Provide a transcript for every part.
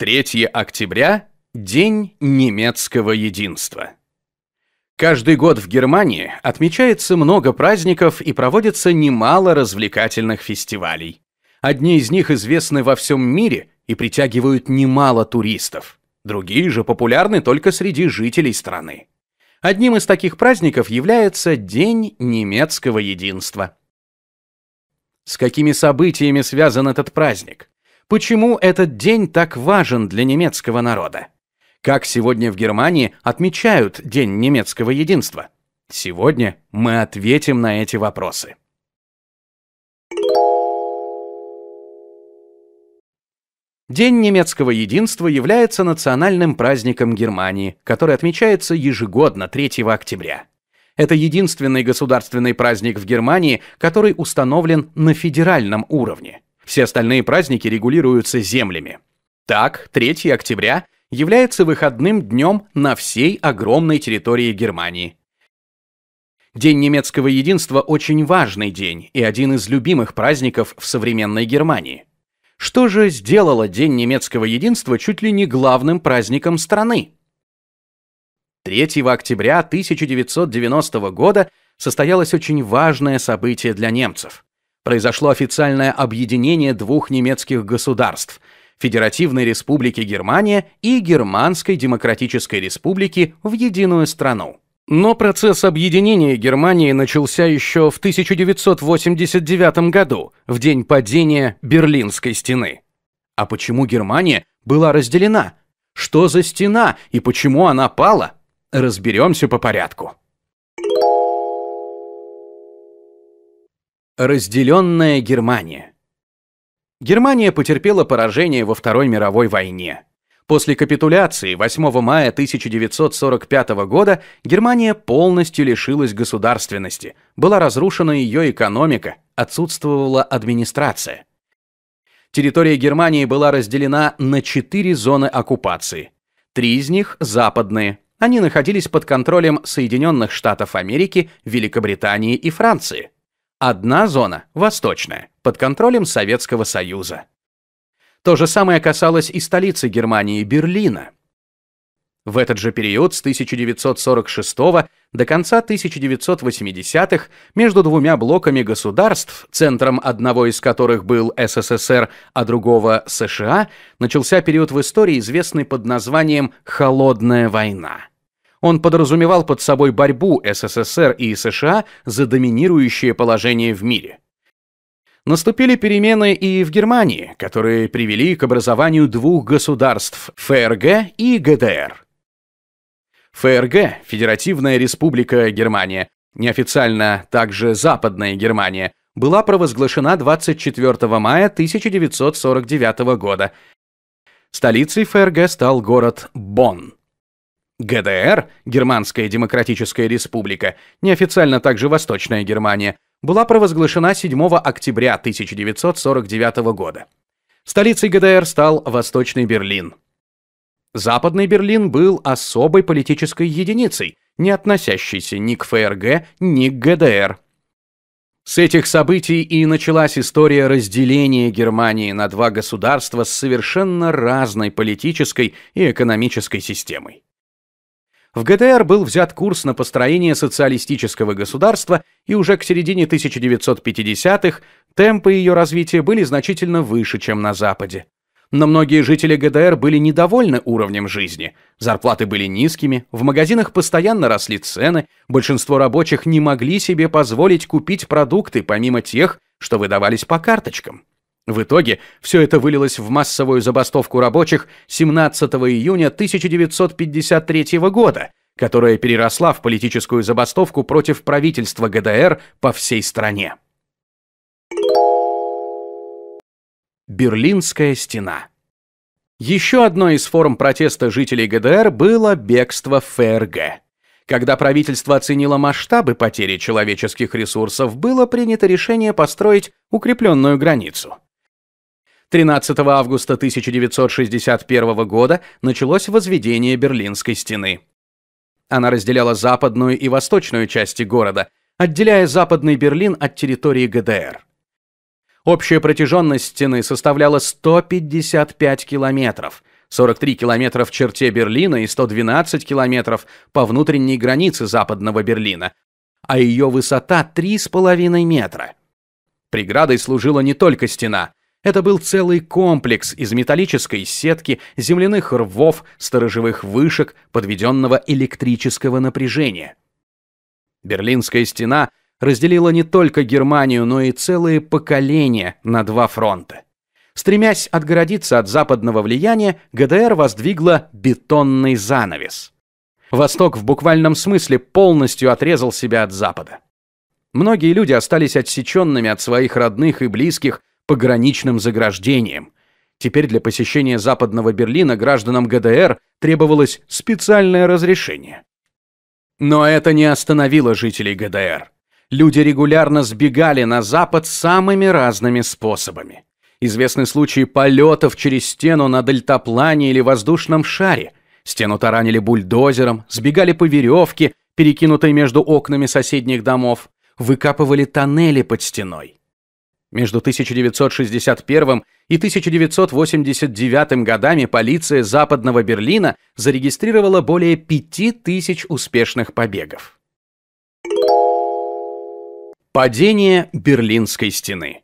3 октября – День немецкого единства. Каждый год в Германии отмечается много праздников и проводится немало развлекательных фестивалей. Одни из них известны во всем мире и притягивают немало туристов. Другие же популярны только среди жителей страны. Одним из таких праздников является День немецкого единства. С какими событиями связан этот праздник? почему этот день так важен для немецкого народа. Как сегодня в Германии отмечают День немецкого единства? Сегодня мы ответим на эти вопросы. День немецкого единства является национальным праздником Германии, который отмечается ежегодно 3 октября. Это единственный государственный праздник в Германии, который установлен на федеральном уровне. Все остальные праздники регулируются землями. Так, 3 октября является выходным днем на всей огромной территории Германии. День немецкого единства очень важный день и один из любимых праздников в современной Германии. Что же сделало День немецкого единства чуть ли не главным праздником страны? 3 октября 1990 года состоялось очень важное событие для немцев – произошло официальное объединение двух немецких государств – Федеративной Республики Германия и Германской Демократической Республики в единую страну. Но процесс объединения Германии начался еще в 1989 году, в день падения Берлинской стены. А почему Германия была разделена? Что за стена и почему она пала? Разберемся по порядку. Разделенная Германия. Германия потерпела поражение во Второй мировой войне. После капитуляции 8 мая 1945 года Германия полностью лишилась государственности, была разрушена ее экономика, отсутствовала администрация. Территория Германии была разделена на четыре зоны оккупации. Три из них – западные. Они находились под контролем Соединенных Штатов Америки, Великобритании и Франции – Одна зона – восточная, под контролем Советского Союза. То же самое касалось и столицы Германии – Берлина. В этот же период с 1946 до конца 1980-х между двумя блоками государств, центром одного из которых был СССР, а другого – США, начался период в истории, известный под названием «Холодная война». Он подразумевал под собой борьбу СССР и США за доминирующее положение в мире. Наступили перемены и в Германии, которые привели к образованию двух государств – ФРГ и ГДР. ФРГ – Федеративная Республика Германия, неофициально также Западная Германия, была провозглашена 24 мая 1949 года. Столицей ФРГ стал город Бонн. ГДР, Германская Демократическая Республика, неофициально также Восточная Германия, была провозглашена 7 октября 1949 года. Столицей ГДР стал Восточный Берлин. Западный Берлин был особой политической единицей, не относящейся ни к ФРГ, ни к ГДР. С этих событий и началась история разделения Германии на два государства с совершенно разной политической и экономической системой. В ГДР был взят курс на построение социалистического государства, и уже к середине 1950-х темпы ее развития были значительно выше, чем на Западе. Но многие жители ГДР были недовольны уровнем жизни. Зарплаты были низкими, в магазинах постоянно росли цены, большинство рабочих не могли себе позволить купить продукты, помимо тех, что выдавались по карточкам. В итоге все это вылилось в массовую забастовку рабочих 17 июня 1953 года, которая переросла в политическую забастовку против правительства ГДР по всей стране. Берлинская стена. Еще одной из форм протеста жителей ГДР было бегство ФРГ. Когда правительство оценило масштабы потери человеческих ресурсов, было принято решение построить укрепленную границу – 13 августа 1961 года началось возведение Берлинской стены. Она разделяла западную и восточную части города, отделяя западный Берлин от территории ГДР. Общая протяженность стены составляла 155 километров, 43 километра в черте Берлина и 112 километров по внутренней границе западного Берлина, а ее высота 3,5 метра. Преградой служила не только стена, это был целый комплекс из металлической сетки, земляных рвов, сторожевых вышек, подведенного электрического напряжения. Берлинская стена разделила не только Германию, но и целые поколения на два фронта. Стремясь отгородиться от западного влияния, ГДР воздвигла бетонный занавес. Восток в буквальном смысле полностью отрезал себя от Запада. Многие люди остались отсеченными от своих родных и близких пограничным заграждением. Теперь для посещения Западного Берлина гражданам ГДР требовалось специальное разрешение. Но это не остановило жителей ГДР. Люди регулярно сбегали на Запад самыми разными способами. Известны случаи полетов через стену на дельтаплане или воздушном шаре. Стену таранили бульдозером, сбегали по веревке, перекинутой между окнами соседних домов, выкапывали тоннели под стеной. Между 1961 и 1989 годами полиция Западного Берлина зарегистрировала более 5000 успешных побегов. Падение Берлинской стены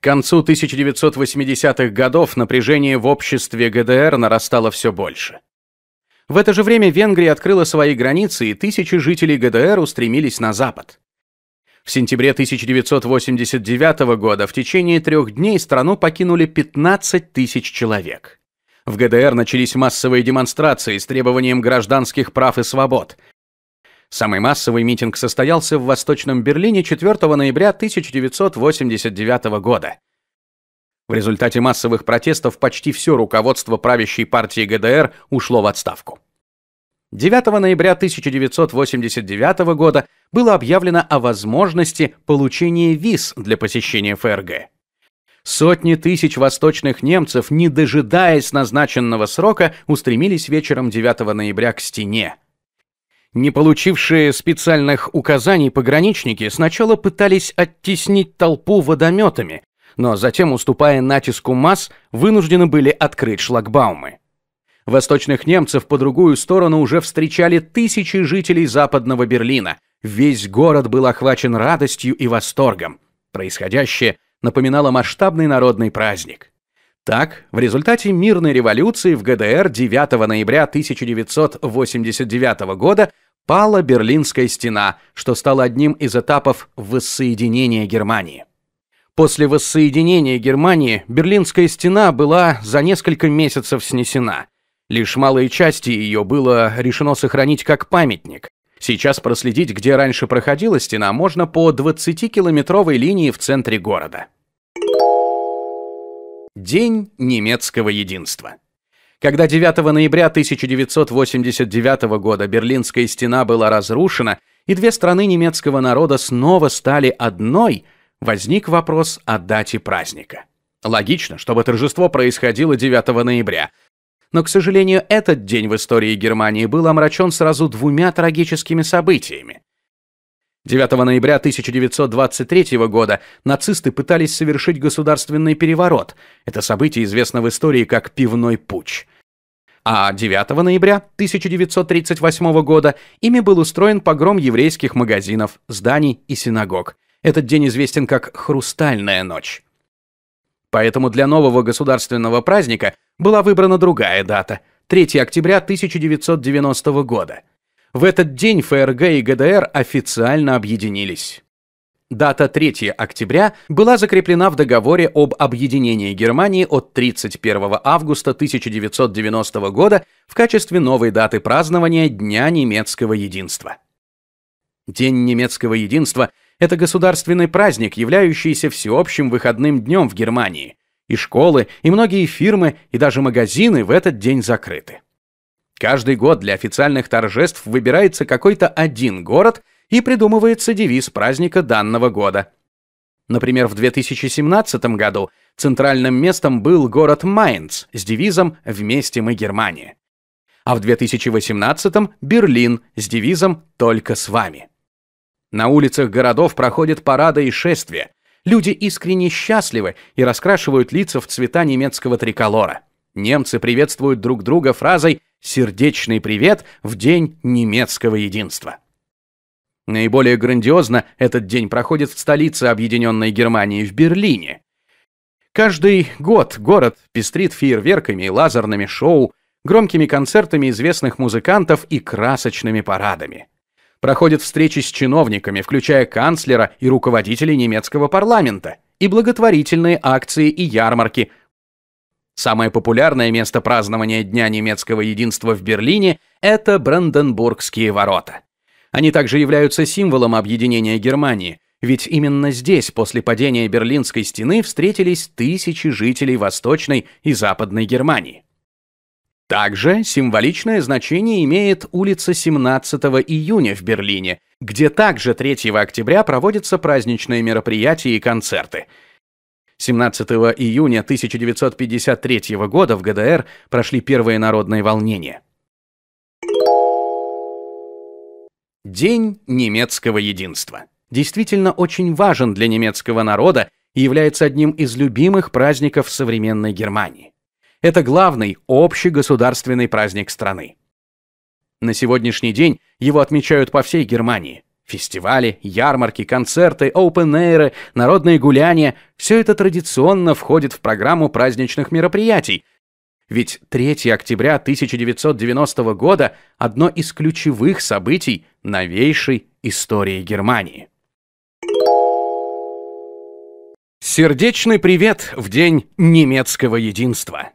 К концу 1980-х годов напряжение в обществе ГДР нарастало все больше. В это же время Венгрия открыла свои границы, и тысячи жителей ГДР устремились на запад. В сентябре 1989 года в течение трех дней страну покинули 15 тысяч человек. В ГДР начались массовые демонстрации с требованием гражданских прав и свобод. Самый массовый митинг состоялся в Восточном Берлине 4 ноября 1989 года. В результате массовых протестов почти все руководство правящей партии ГДР ушло в отставку. 9 ноября 1989 года было объявлено о возможности получения виз для посещения ФРГ. Сотни тысяч восточных немцев, не дожидаясь назначенного срока, устремились вечером 9 ноября к стене. Не получившие специальных указаний пограничники сначала пытались оттеснить толпу водометами, но затем, уступая натиску масс, вынуждены были открыть шлагбаумы. Восточных немцев по другую сторону уже встречали тысячи жителей Западного Берлина. Весь город был охвачен радостью и восторгом. Происходящее напоминало масштабный народный праздник. Так, в результате мирной революции в ГДР 9 ноября 1989 года пала Берлинская стена, что стало одним из этапов воссоединения Германии. После воссоединения Германии Берлинская стена была за несколько месяцев снесена. Лишь малой части ее было решено сохранить как памятник. Сейчас проследить, где раньше проходила стена, можно по 20-километровой линии в центре города. День немецкого единства. Когда 9 ноября 1989 года Берлинская стена была разрушена, и две страны немецкого народа снова стали одной, возник вопрос о дате праздника. Логично, чтобы торжество происходило 9 ноября – но, к сожалению, этот день в истории Германии был омрачен сразу двумя трагическими событиями. 9 ноября 1923 года нацисты пытались совершить государственный переворот. Это событие известно в истории как «Пивной путч». А 9 ноября 1938 года ими был устроен погром еврейских магазинов, зданий и синагог. Этот день известен как «Хрустальная ночь». Поэтому для нового государственного праздника была выбрана другая дата – 3 октября 1990 года. В этот день ФРГ и ГДР официально объединились. Дата 3 октября была закреплена в договоре об объединении Германии от 31 августа 1990 года в качестве новой даты празднования Дня немецкого единства. День немецкого единства это государственный праздник, являющийся всеобщим выходным днем в Германии. И школы, и многие фирмы, и даже магазины в этот день закрыты. Каждый год для официальных торжеств выбирается какой-то один город и придумывается девиз праздника данного года. Например, в 2017 году центральным местом был город Майнц с девизом «Вместе мы Германия». А в 2018 Берлин с девизом «Только с вами». На улицах городов проходят парады и шествия. Люди искренне счастливы и раскрашивают лица в цвета немецкого триколора. Немцы приветствуют друг друга фразой «сердечный привет» в день немецкого единства. Наиболее грандиозно этот день проходит в столице Объединенной Германии в Берлине. Каждый год город пестрит фейерверками и лазерными шоу, громкими концертами известных музыкантов и красочными парадами проходят встречи с чиновниками, включая канцлера и руководителей немецкого парламента, и благотворительные акции и ярмарки. Самое популярное место празднования Дня немецкого единства в Берлине – это Бранденбургские ворота. Они также являются символом объединения Германии, ведь именно здесь после падения Берлинской стены встретились тысячи жителей Восточной и Западной Германии. Также символичное значение имеет улица 17 июня в Берлине, где также 3 октября проводятся праздничные мероприятия и концерты. 17 июня 1953 года в ГДР прошли первые народные волнения. День немецкого единства действительно очень важен для немецкого народа и является одним из любимых праздников современной Германии. Это главный общегосударственный праздник страны. На сегодняшний день его отмечают по всей Германии. Фестивали, ярмарки, концерты, оупен-эйры, народные гуляния – все это традиционно входит в программу праздничных мероприятий. Ведь 3 октября 1990 года – одно из ключевых событий новейшей истории Германии. Сердечный привет в День немецкого единства.